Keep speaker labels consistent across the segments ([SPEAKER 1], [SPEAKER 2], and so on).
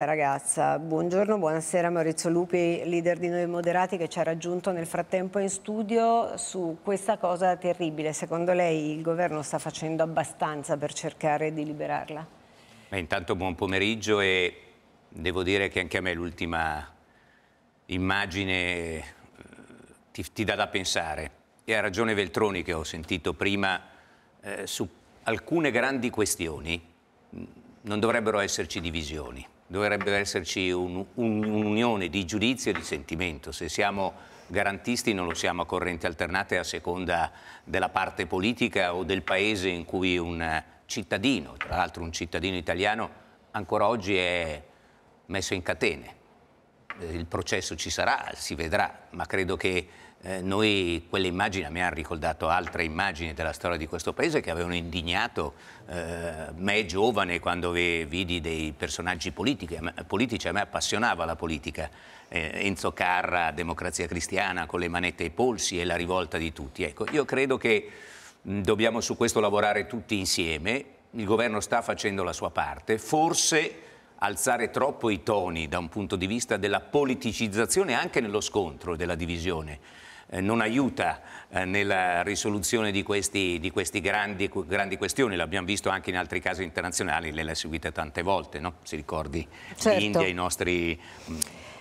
[SPEAKER 1] Ragazza, buongiorno, buonasera Maurizio Lupi, leader di Noi Moderati che ci ha raggiunto nel frattempo in studio su questa cosa terribile. Secondo lei il governo sta facendo abbastanza per cercare di liberarla?
[SPEAKER 2] Beh, intanto buon pomeriggio e devo dire che anche a me l'ultima immagine eh, ti, ti, dà da pensare. E ha ragione Veltroni che ho sentito prima eh, su alcune grandi questioni mm, non dovrebbero esserci divisioni dovrebbe esserci un'unione un di giudizio e di sentimento. Se siamo garantisti non lo siamo a correnti alternate a seconda della parte politica o del paese in cui un cittadino, tra l'altro un cittadino italiano, ancora oggi è messo in catene. Il processo ci sarà, si vedrà, ma credo che eh, noi quelle immagini a me hanno ricordato altre immagini della storia di questo paese che avevano indignato eh, me giovane quando vidi dei personaggi politici, politici a me appassionava la politica, eh, Enzo Carra, Democrazia Cristiana con le manette ai polsi e la rivolta di tutti. Ecco, io credo che mh, mm, dobbiamo su questo lavorare tutti insieme, il governo sta facendo la sua parte, forse alzare troppo i toni da un punto di vista della politicizzazione anche nello scontro e della divisione eh, non aiuta eh, nella risoluzione di queste grandi, grandi, questioni, l'abbiamo visto anche in altri casi internazionali, lei l'ha seguita tante volte, no? si ricordi certo. l'India, i nostri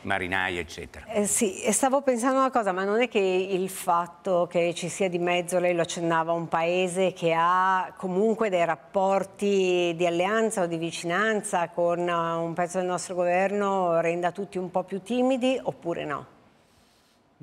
[SPEAKER 2] marinai eccetera.
[SPEAKER 1] Eh sì, stavo pensando una cosa, ma non è che il fatto che ci sia di mezzo, lei lo accennava, un paese che ha comunque dei rapporti di alleanza o di vicinanza con eh, un pezzo del nostro governo renda tutti un po' più timidi oppure no?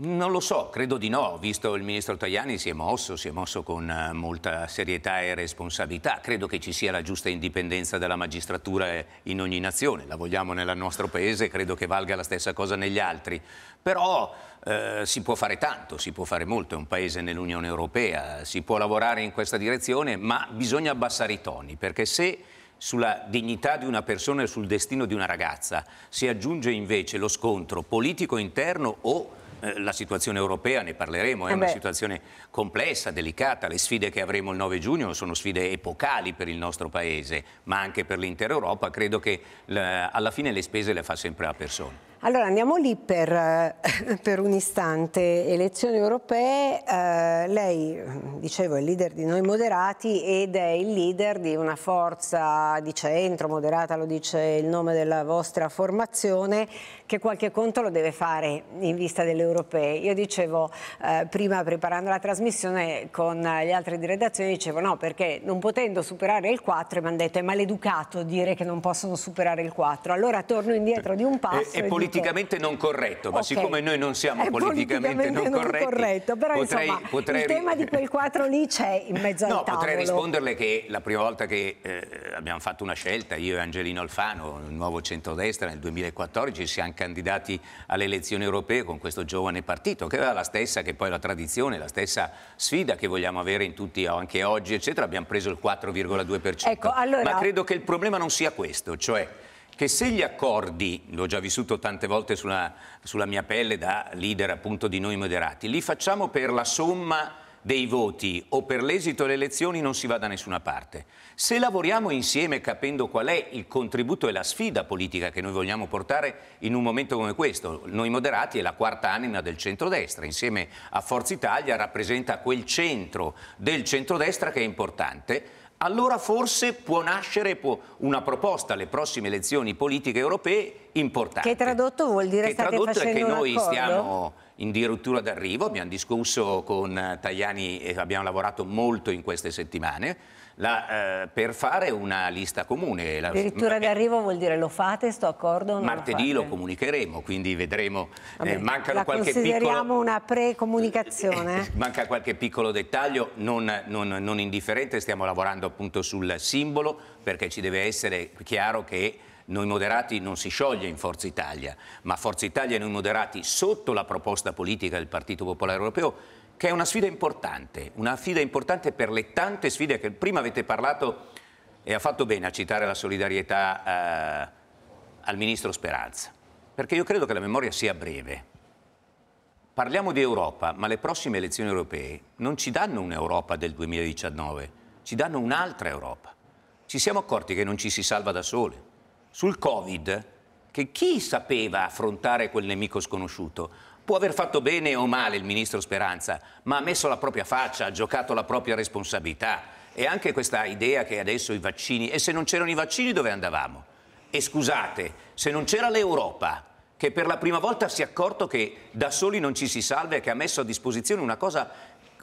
[SPEAKER 2] Non lo so, credo di no, visto il ministro Tajani si è mosso, si è mosso con eh, molta serietà e responsabilità. Credo che ci sia la giusta indipendenza della magistratura eh, in ogni nazione, la vogliamo nel nostro paese, credo che valga la stessa cosa negli altri. Però eh, si può fare tanto, si può fare molto, è un paese nell'Unione Europea, si può lavorare in questa direzione, ma bisogna abbassare i toni, perché se sulla dignità di una persona e sul destino di una ragazza si aggiunge invece lo scontro politico interno o eh, la situazione europea, ne parleremo, è eh una beh. situazione complessa, delicata, le sfide che avremo il 9 giugno sono sfide epocali per il nostro Paese, ma anche per l'intera Europa, credo che alla fine le spese le fa sempre la persona.
[SPEAKER 1] Allora andiamo lì per, eh, per, un istante, elezioni europee, eh, lei dicevo è il leader di noi moderati ed è il leader di una forza di centro, moderata lo dice il nome della vostra formazione, che qualche conto lo deve fare in vista delle europee. Io dicevo eh, prima preparando la trasmissione con gli altri di redazione, dicevo no perché non potendo superare il 4 mi hanno detto è maleducato dire che non possono superare il 4, allora torno indietro di un passo. E, e politicamente
[SPEAKER 2] non corretto, ma okay. siccome noi non siamo politicamente, politicamente non, non corretti, corretto, però potrei, insomma, potrei... il tema
[SPEAKER 1] di quel 4 lì c'è in mezzo no, al tavolo. No, potrei risponderle
[SPEAKER 2] che la prima volta che eh, abbiamo fatto una scelta, io e Angelino Alfano, il nuovo centrodestra nel 2014, siamo candidati alle elezioni europee con questo giovane partito che aveva la stessa che poi la tradizione, la stessa sfida che vogliamo avere in tutti anche oggi, eccetera, abbiamo preso il 4,2%. Ecco, allora... Ma credo che il problema non sia questo, cioè che se gli accordi, l'ho già vissuto tante volte sulla, sulla mia pelle da leader appunto di noi moderati, li facciamo per la somma dei voti o per l'esito delle elezioni non si va da nessuna parte. Se lavoriamo insieme capendo qual è il contributo e la sfida politica che noi vogliamo portare in un momento come questo, noi moderati è la quarta anima del centrodestra, insieme a Forza Italia rappresenta quel centro del centrodestra che è importante allora forse può nascere una proposta alle prossime elezioni politiche europee importante. Che
[SPEAKER 1] tradotto vuol dire che state tradotto è che noi accordo? stiamo
[SPEAKER 2] addirittura d'arrivo, abbiamo discusso con eh, Tajani e abbiamo lavorato molto in queste settimane la, eh, per fare una lista comune. La, Addirittura
[SPEAKER 1] d'arrivo vuol dire lo fate, sto accordo? martedì lo, lo,
[SPEAKER 2] comunicheremo, quindi vedremo. Vabbè, eh, mancano la qualche consideriamo
[SPEAKER 1] piccolo, una pre-comunicazione. Eh,
[SPEAKER 2] manca qualche piccolo dettaglio non, non, non indifferente, stiamo lavorando appunto sul simbolo perché ci deve essere chiaro che noi moderati non si scioglie in Forza Italia, ma Forza Italia e noi moderati sotto la proposta politica del Partito Popolare Europeo che è una sfida importante, una sfida importante per le tante sfide che prima avete parlato e ha fatto bene a citare la solidarietà eh, al Ministro Speranza, perché io credo che la memoria sia breve. Parliamo di Europa, ma le prossime elezioni europee non ci danno un'Europa del 2019, ci danno un'altra Europa. Ci siamo accorti che non ci si salva da sole. Sul Covid, che chi sapeva affrontare quel nemico sconosciuto? Può aver fatto bene o male il ministro Speranza, ma ha messo la propria faccia, ha giocato la propria responsabilità. E anche questa idea che adesso i vaccini... E se non c'erano i vaccini dove andavamo? E scusate, se non c'era l'Europa che per la prima volta si è accorto che da soli non ci si salva e che ha messo a disposizione una cosa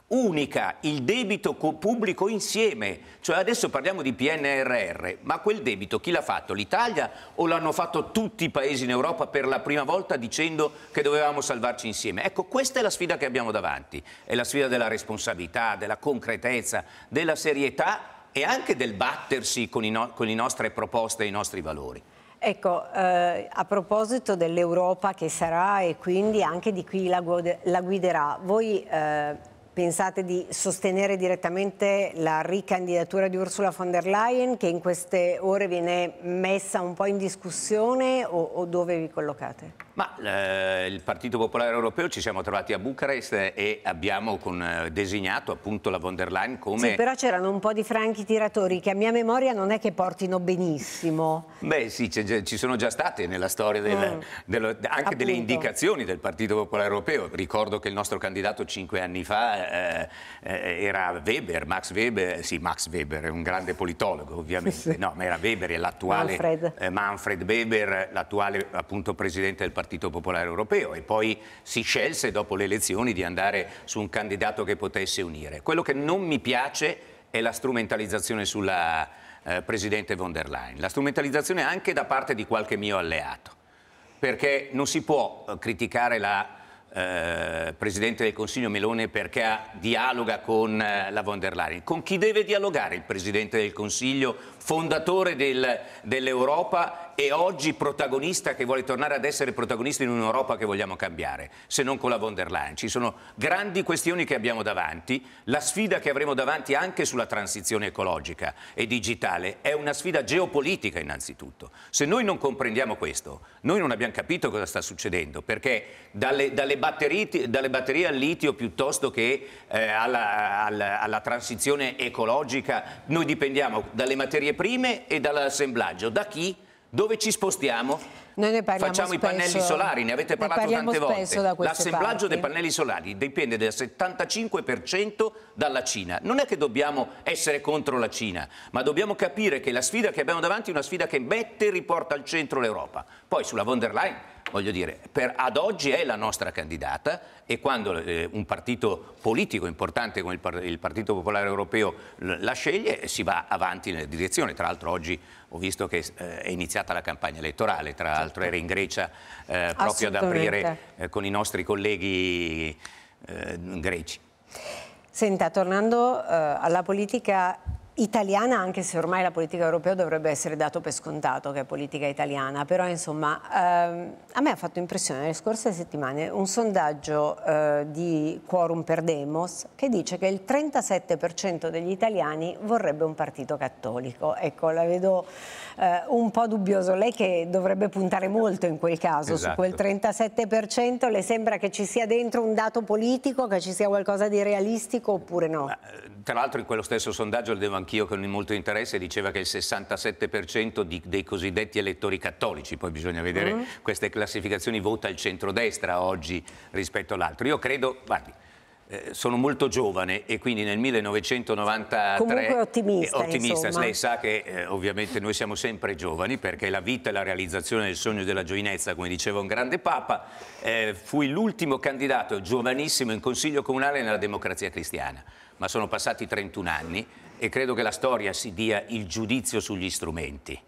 [SPEAKER 2] unica il debito pubblico insieme, cioè adesso parliamo di PNRR, ma quel debito chi l'ha fatto? L'Italia o l'hanno fatto tutti i paesi in Europa per la prima volta dicendo che dovevamo salvarci insieme? Ecco, questa è la sfida che abbiamo davanti, è la sfida della responsabilità, della concretezza, della serietà e anche del battersi con, no con le nostre proposte e i nostri valori.
[SPEAKER 1] Ecco, eh, a proposito dell'Europa che sarà e quindi anche di chi la, guide la guiderà, voi... Eh Pensate di sostenere direttamente la ricandidatura di Ursula von der Leyen che in queste ore viene messa un po' in discussione o, o dove vi collocate?
[SPEAKER 2] Ma eh, il Partito Popolare Europeo ci siamo trovati a Bucarest e abbiamo con, eh, designato appunto la von der Leyen come... Sì, però
[SPEAKER 1] c'erano un po' di franchi tiratori che a mia memoria non è che portino benissimo.
[SPEAKER 2] Beh sì, ci sono già state nella storia del, mm. dello, anche appunto. delle indicazioni del Partito Popolare Europeo. Ricordo che il nostro candidato cinque anni fa eh, eh, eh, era Weber, Max Weber, sì Max Weber è un grande politologo ovviamente, sì. no ma era Weber e l'attuale Manfred. Eh, Manfred. Weber, l'attuale appunto presidente del Partito Popolare Europeo e poi si scelse dopo le elezioni di andare su un candidato che potesse unire. Quello che non mi piace è la strumentalizzazione sulla eh, Presidente von der Leyen, la strumentalizzazione anche da parte di qualche mio alleato, perché non si può eh, criticare la eh, Presidente del Consiglio Melone perché dialoga con eh, la von der Leyen. Con chi deve dialogare il Presidente del Consiglio, fondatore del, dell'Europa e oggi protagonista che vuole tornare ad essere protagonista in un'Europa che vogliamo cambiare, se non con la von der Leyen. Ci sono grandi questioni che abbiamo davanti, la sfida che avremo davanti anche sulla transizione ecologica e digitale è una sfida geopolitica innanzitutto. Se noi non comprendiamo questo, noi non abbiamo capito cosa sta succedendo, perché dalle, dalle, batterie, dalle batterie, al litio piuttosto che eh, alla, alla, alla transizione ecologica, noi dipendiamo dalle materie prime e dall'assemblaggio. Da chi? Dove ci spostiamo?
[SPEAKER 1] Noi ne parliamo Facciamo spesso, i pannelli solari, ne avete parlato ne tante volte. L'assemblaggio dei
[SPEAKER 2] pannelli solari dipende del 75% dalla Cina. Non è che dobbiamo essere contro la Cina, ma dobbiamo capire che la sfida che abbiamo davanti è una sfida che mette e riporta al centro l'Europa. Poi sulla von der Leyen voglio dire, per, ad oggi è la nostra candidata e quando eh, un partito politico importante come il, il Partito Popolare Europeo la sceglie eh, si va avanti nella direzione. Tra l'altro oggi ho visto che eh, è iniziata la campagna elettorale, tra certo. l'altro era in Grecia eh, proprio ad aprire eh, con i nostri colleghi eh, greci.
[SPEAKER 1] Senta, tornando alla politica italiana, anche se ormai la politica europea dovrebbe essere dato per scontato che è politica italiana, però insomma ehm, a me ha fatto impressione nelle scorse settimane un sondaggio eh, di Quorum per Demos che dice che il 37% degli italiani vorrebbe un partito cattolico. Ecco, la vedo eh, un po' dubbioso. Lei che dovrebbe puntare molto in quel caso, esatto. su quel 37%, esatto. le sembra che ci sia dentro un dato politico, che ci sia qualcosa di realistico oppure no? Eh,
[SPEAKER 2] tra l'altro in quello stesso sondaggio devo anche anch'io con molto interesse, diceva che il 67% di, dei cosiddetti elettori cattolici, poi bisogna vedere mm. queste classificazioni, vota il centrodestra oggi rispetto all'altro. Io credo, guardi, eh, sono molto giovane e quindi nel 1993 Comunque ottimista, eh, ottimista lei sa che eh, ovviamente noi siamo sempre giovani perché la vita è la realizzazione del sogno della giovinezza come diceva un grande papa eh, fui l'ultimo candidato giovanissimo in consiglio comunale nella democrazia cristiana ma sono passati 31 anni e credo che la storia si dia il giudizio sugli strumenti.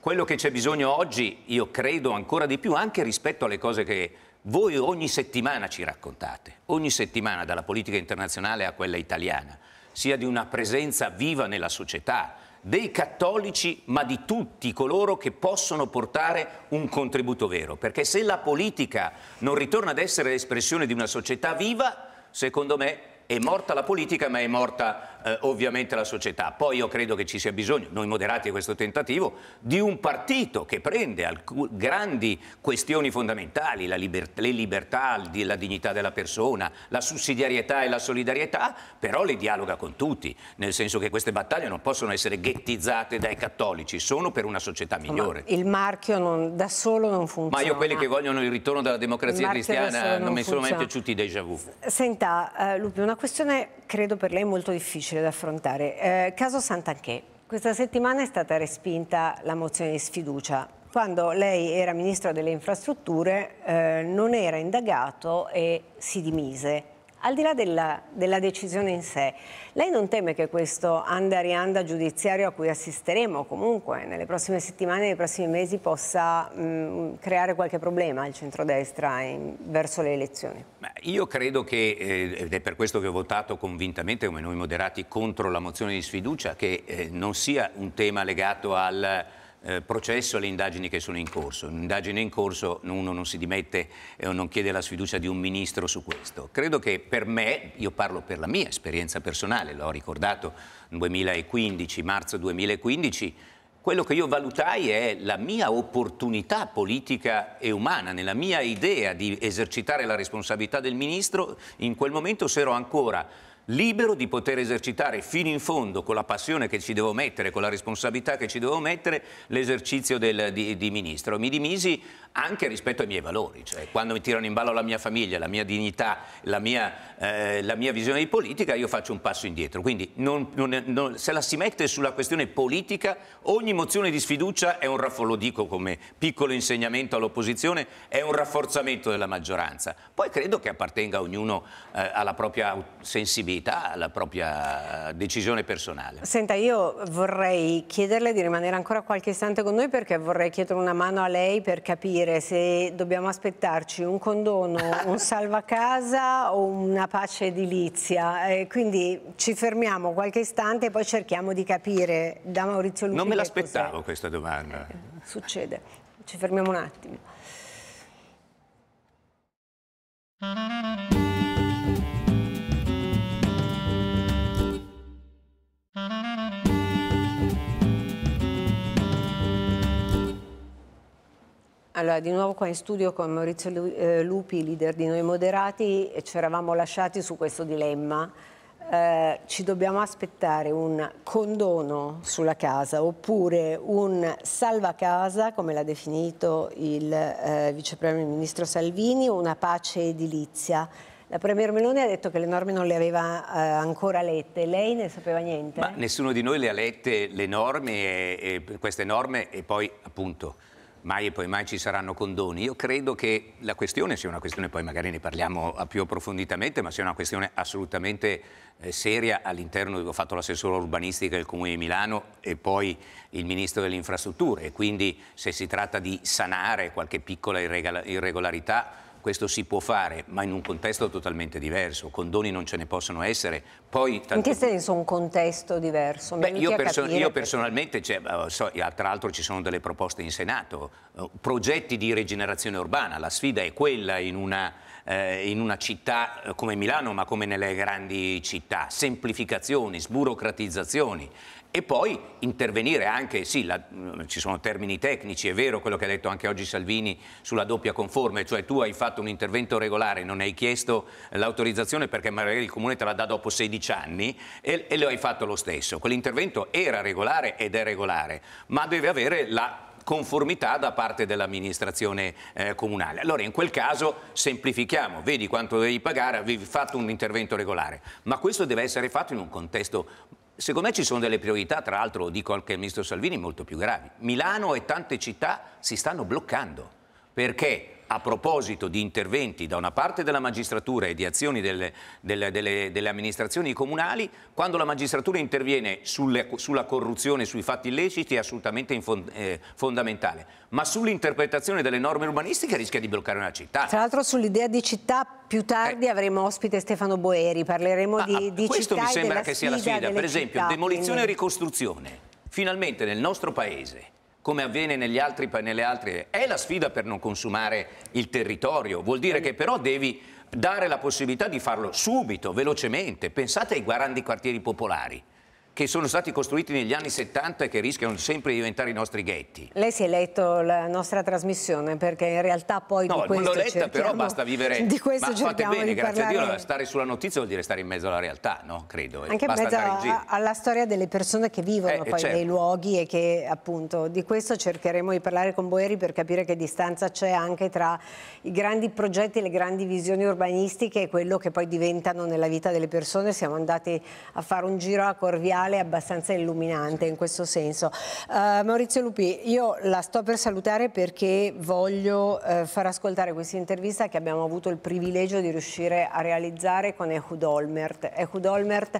[SPEAKER 2] Quello che c'è bisogno oggi, io credo ancora di più, anche rispetto alle cose che voi ogni settimana ci raccontate, ogni settimana dalla politica internazionale a quella italiana, sia di una presenza viva nella società, dei cattolici, ma di tutti coloro che possono portare un contributo vero. Perché se la politica non ritorna ad essere l'espressione di una società viva, secondo me è morta la politica ma è morta eh, ovviamente la società. Poi io credo che ci sia bisogno, noi moderati a questo tentativo, di un partito che prende grandi questioni fondamentali, liber le libertà, la dignità della persona, la sussidiarietà e la solidarietà, però le dialoga con tutti, nel senso che queste battaglie non possono essere ghettizzate dai cattolici, sono per una società migliore.
[SPEAKER 1] Ma il marchio non, da solo non funziona. Ma io quelli che
[SPEAKER 2] vogliono il ritorno della democrazia cristiana non, non mi funziona. sono mai piaciuti i déjà vu.
[SPEAKER 1] Senta, eh, Lupi, una questione credo per lei molto difficile da affrontare. Eh, caso Santanchè, questa settimana è stata respinta la mozione di sfiducia. Quando lei era ministro delle infrastrutture eh, non era indagato e si dimise. Al di là della, della, decisione in sé, lei non teme che questo anda rianda giudiziario a cui assisteremo comunque nelle prossime settimane, nei prossimi mesi possa mh, mm, creare qualche problema al centrodestra in, verso le elezioni?
[SPEAKER 2] Ma io credo che, eh, ed è per questo che ho votato convintamente come noi moderati contro la mozione di sfiducia, che eh, non sia un tema legato al eh, processo e le indagini che sono in corso. Un'indagine in corso uno non si dimette e eh, non chiede la sfiducia di un ministro su questo. Credo che per me, io parlo per la mia esperienza personale, l'ho ricordato 2015, marzo 2015, quello che io valutai è la mia opportunità politica e umana, nella mia idea di esercitare la responsabilità del ministro, in quel momento se ero ancora libero di poter esercitare fino in fondo con la passione che ci devo mettere, con la responsabilità che ci devo mettere, l'esercizio di, di, ministro. Mi dimisi anche rispetto ai miei valori, cioè quando mi tirano in ballo la mia famiglia, la mia dignità, la mia, eh, la mia visione di politica, io faccio un passo indietro. Quindi non, non, non, se la si mette sulla questione politica, ogni mozione di sfiducia è un rafforzo, lo dico come piccolo insegnamento all'opposizione, è un rafforzamento della maggioranza. Poi credo che appartenga ognuno eh, alla propria sensibilità responsabilità alla propria decisione personale.
[SPEAKER 1] Senta, io vorrei chiederle di rimanere ancora qualche istante con noi perché vorrei chiedere una mano a lei per capire se dobbiamo aspettarci un condono, un salvacasa o una pace edilizia. Eh, quindi ci fermiamo qualche istante e poi cerchiamo di capire da Maurizio Lupi. Non me
[SPEAKER 2] l'aspettavo questa domanda. Eh,
[SPEAKER 1] succede. Ci fermiamo un attimo. Allora, di nuovo qua in studio con Maurizio eh, Lupi, leader di Noi Moderati, e ci eravamo lasciati su questo dilemma. Eh, ci dobbiamo aspettare un condono sulla casa oppure un salvacasa, come l'ha definito il eh, vicepremier ministro Salvini, o una pace edilizia. La Premier Meloni ha detto che le norme non le aveva eh, ancora lette, lei ne sapeva niente? Ma
[SPEAKER 2] nessuno di noi le ha lette le norme, e, e queste norme e poi appunto mai e poi mai ci saranno condoni. Io credo che la questione sia una questione, poi magari ne parliamo più approfonditamente, ma sia una questione assolutamente eh, seria all'interno, ho fatto l'assessore urbanistica del Comune di Milano e poi il Ministro delle Infrastrutture e quindi se si tratta di sanare qualche piccola irregolarità questo si può fare, ma in un contesto totalmente diverso. Condoni non ce ne possono essere. Poi, tanto... In che
[SPEAKER 1] senso un contesto diverso? Beh, io, perso io,
[SPEAKER 2] personalmente, cioè, eh, so, tra l'altro ci sono delle proposte in Senato, eh, progetti di rigenerazione urbana, la sfida è quella in una, eh, in una città eh, come Milano, ma come nelle grandi città, semplificazioni, sburocratizzazioni e poi intervenire anche, sì, la, mm, ci sono termini tecnici, è vero quello che ha detto anche oggi Salvini sulla doppia conforme, cioè tu hai fatto un intervento regolare, non hai chiesto l'autorizzazione perché magari il comune te la dà dopo 16 anni e, e lo hai fatto lo stesso. Quell'intervento era regolare ed è regolare, ma deve avere la conformità da parte dell'amministrazione eh, comunale. Allora in quel caso semplifichiamo, vedi quanto devi pagare, avevi fatto un intervento regolare, ma questo deve essere fatto in un contesto Secondo me ci sono delle priorità, tra l'altro lo dico anche al ministro Salvini, molto più gravi. Milano e tante città si stanno bloccando perché a proposito di interventi da una parte della magistratura e di azioni delle, delle, delle, delle amministrazioni comunali, quando la magistratura interviene sulle, sulla corruzione, sui fatti illeciti è assolutamente eh, fondamentale, ma sull'interpretazione delle norme urbanistiche rischia di bloccare una città.
[SPEAKER 1] Tra l'altro sull'idea di città più tardi eh. avremo ospite Stefano Boeri, parleremo ma, di, ah, di questo città Questo mi sembra che sia la sfida, per esempio città, demolizione quindi... e
[SPEAKER 2] ricostruzione. Finalmente nel nostro paese come avviene negli altri, nelle altre, è la sfida per non consumare il territorio, vuol dire che però devi dare la possibilità di farlo subito, velocemente, pensate ai grandi quartieri popolari, che sono stati costruiti negli anni 70 e che rischiano sempre di diventare i nostri ghetti.
[SPEAKER 1] Lei si è letto la nostra trasmissione perché in realtà poi no, di questo letta, però basta vivere... Di questo Ma fate bene, grazie parlare... a Dio,
[SPEAKER 2] stare sulla notizia vuol dire stare in mezzo alla realtà, no? Credo. Eh. Anche basta in mezzo in
[SPEAKER 1] alla storia delle persone che vivono eh, eh poi certo. nei luoghi e che appunto di questo cercheremo di parlare con Boeri per capire che distanza c'è anche tra i grandi progetti, le grandi visioni urbanistiche e quello che poi diventano nella vita delle persone. Siamo andati a fare un giro a Corviale morale abbastanza illuminante in questo senso. Uh, Maurizio Lupi, io la sto per salutare perché voglio uh, far ascoltare questa intervista che abbiamo avuto il privilegio di riuscire a realizzare con Ehud Olmert. Ehud Olmert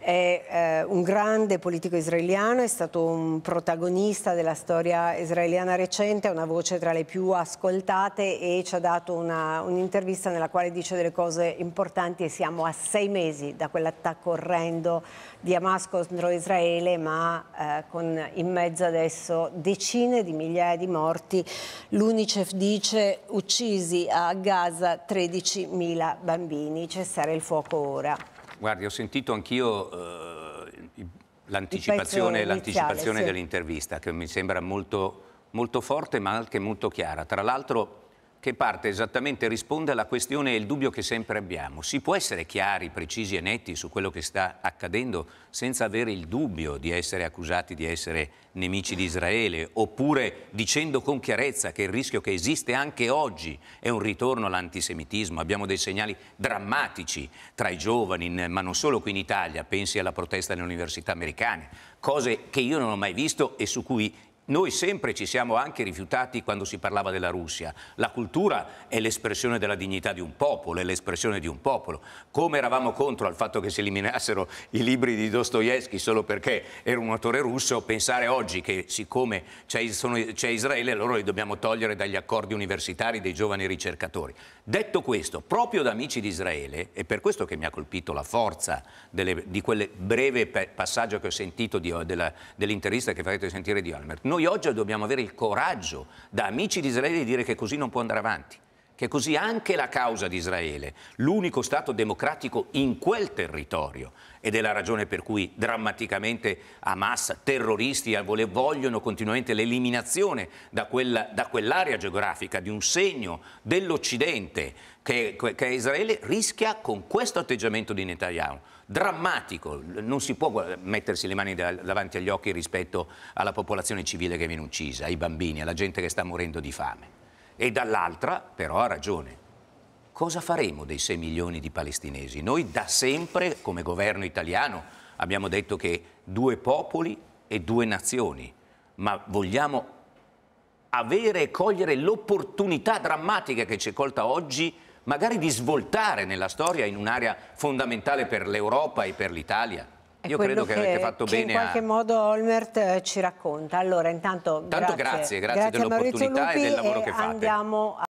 [SPEAKER 1] è eh, un grande politico israeliano, è stato un protagonista della storia israeliana recente, è una voce tra le più ascoltate e ci ha dato un'intervista nella quale dice delle cose importanti e siamo a sei mesi da quell'attacco orrendo di Hamas contro Israele, ma eh, con in mezzo adesso decine di migliaia di morti. L'Unicef dice uccisi a Gaza 13.000 bambini, cessare il fuoco ora.
[SPEAKER 2] Guardi, ho sentito anch'io eh, l'anticipazione, dell'intervista, che mi sembra molto, molto forte ma anche molto chiara. Tra l'altro che parte esattamente risponde alla questione e il dubbio che sempre abbiamo. Si può essere chiari, precisi e netti su quello che sta accadendo senza avere il dubbio di essere accusati di essere nemici di Israele, oppure dicendo con chiarezza che il rischio che esiste anche oggi è un ritorno all'antisemitismo. Abbiamo dei segnali drammatici tra i giovani, ma non solo qui in Italia, pensi alla protesta nelle università americane, cose che io non ho mai visto e su cui noi sempre ci siamo anche rifiutati quando si parlava della Russia. La cultura è l'espressione della dignità di un popolo, è l'espressione di un popolo. Come eravamo contro al fatto che si eliminassero i libri di Dostoevsky solo perché era un autore russo, pensare oggi che siccome c'è, Israele loro li dobbiamo togliere dagli accordi universitari dei giovani ricercatori. Detto questo, proprio da amici di Israele, e per questo che mi ha colpito la forza delle, di quel breve passaggio che ho sentito dell'intervista che farete sentire di Olmert, noi noi oggi dobbiamo avere il coraggio, da amici di Israele, di dire che così non può andare avanti che così anche la causa di Israele, l'unico Stato democratico in quel territorio, ed è la ragione per cui drammaticamente Hamas, terroristi, vogliono continuamente l'eliminazione da, quella, da quell'area geografica, di un segno dell'Occidente che, che Israele rischia con questo atteggiamento di Netanyahu drammatico, non si può mettersi le mani davanti agli occhi rispetto alla popolazione civile che viene uccisa, ai bambini, alla gente che sta morendo di fame. E dall'altra, però, ha ragione. Cosa faremo dei 6 milioni di palestinesi? Noi da sempre, come governo italiano, abbiamo detto che due popoli e due nazioni, ma vogliamo avere e cogliere l'opportunità drammatica che ci è colta oggi magari di svoltare nella storia in un'area fondamentale per l'Europa e per l'Italia? Io credo che, che avete fatto che bene. In qualche a...
[SPEAKER 1] modo Olmert eh, ci racconta. Allora, intanto. Tanto grazie, grazie, grazie, grazie dell'opportunità e del lavoro che fate. Andiamo